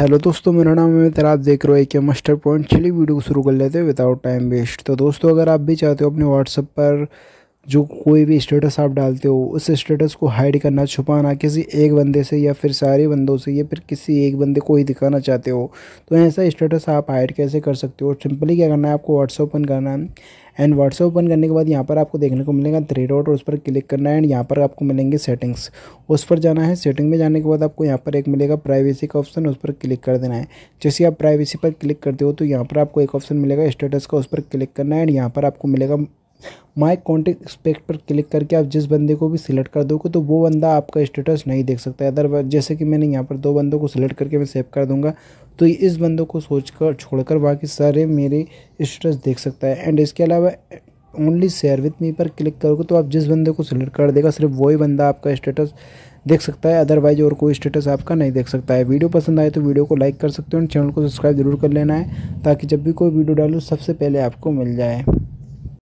hello दोस्तों मेरा नाम है तेरा आप देख रहे हो एक मास्टर पॉइंट चलिए वीडियो को शुरू कर लेते हैं विदाउट टाइम वेस्ट तो दोस्तों अगर आप भी चाहते हो अपने व्हाट्सअप पर जो कोई भी स्टेटस आप डालते हो उस स्टेटस को हाइड करना छुपाना किसी एक बंदे से या फिर सारे बंदों से या फिर किसी एक बंदे को ही दिखाना चाहते हो तो ऐसा स्टेटस आप हाइड कैसे कर सकते हो सिंपली क्या करना है आपको व्हाट्सअप ओपन करना है एंड व्हाट्सअप ओपन करने के बाद यहाँ पर आपको देखने को मिलेगा थ्री डॉट और उस पर क्लिक करना है एंड यहाँ पर आपको मिलेंगे सेटिंग्स उस पर जाना है सेटिंग में जाने के बाद आपको यहाँ पर एक मिलेगा प्राइवेसी का ऑप्शन उस पर क्लिक कर देना है जैसे आप प्राइवेसी पर क्लिक करते हो तो यहाँ पर आपको एक ऑप्शन मिलेगा स्टेटस का उस पर क्लिक करना है एंड यहाँ पर आपको मिलेगा माई कॉन्टेक्ट एक्सपेक्ट पर क्लिक करके आप जिस बंदे को भी सिलेक्ट कर दोगे तो वो बंदा आपका स्टेटस नहीं देख सकता अदरवाइज जैसे कि मैंने यहाँ पर दो बंदों को सिलेक्ट करके मैं सेव कर दूंगा तो इस बंदों को सोच कर छोड़कर बाकी सारे मेरे स्टेटस देख सकता है एंड इसके अलावा ओनली शेयर विथ मी पर क्लिक करोगे तो आप जिस बंदे को सिलेक्ट कर देगा सिर्फ वही बंदा आपका स्टेटस देख सकता है अदरवाइज और कोई स्टेटस आपका नहीं देख सकता है वीडियो पसंद आए तो वीडियो को लाइक कर सकते हो और चैनल को सब्सक्राइब जरूर कर लेना है ताकि जब भी कोई वीडियो डालूँ सबसे पहले आपको मिल जाए